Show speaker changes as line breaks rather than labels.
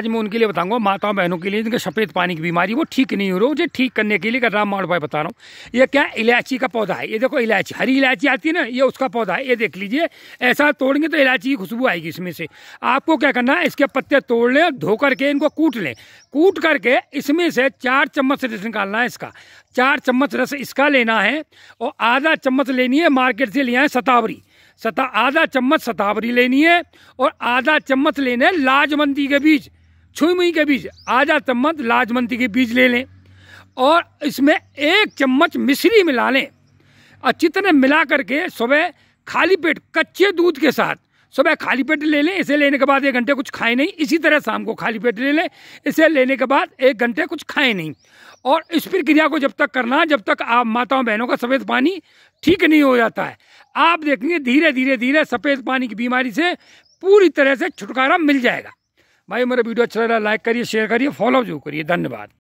आज मैं उनके लिए बताऊंगा माताओं बहनों के लिए जिनके सफ़ेद पानी की बीमारी वो ठीक नहीं हो रही मुझे ठीक करने के लिए राम मोहन भाई बता रहा हूँ ये क्या इलायची का पौधा है ये देखो इलायची हरी इलायची आती है ना ये उसका पौधा है ये देख लीजिए ऐसा तोड़ेंगे तो इलायची की खुशबू आएगी इसमें से आपको क्या करना है इसके पत्ते तोड़ लें धो करके इनको कूट लें कूट करके इसमें से चार चम्मच रस निकालना है इसका चार चम्मच रस इसका लेना है और आधा चम्मच लेनी है मार्केट से लिया है सतावरी सता आधा चम्मच सतावरी लेनी है और आधा चम्मच लेने है लाजमंदी के बीज छुई मुई के बीज आधा चम्मच लाजमंती के बीज ले लें और इसमें एक चम्मच मिश्री मिला लें अच्छी तरह मिला करके सुबह खाली पेट कच्चे दूध के साथ सुबह खाली पेट ले लें इसे लेने के बाद एक घंटे कुछ खाए नहीं इसी तरह शाम को खाली पेट ले लें इसे लेने के बाद एक घंटे कुछ खाए नहीं और इस प्रक्रिया को जब तक करना जब तक आप माताओं बहनों का सफ़ेद पानी ठीक नहीं हो जाता है आप देखेंगे धीरे धीरे धीरे सफ़ेद पानी की बीमारी से पूरी तरह से छुटकारा मिल जाएगा भाई मेरा वीडियो अच्छा लगा लाइक करिए शेयर करिए फॉलो जरूर करिए धन्यवाद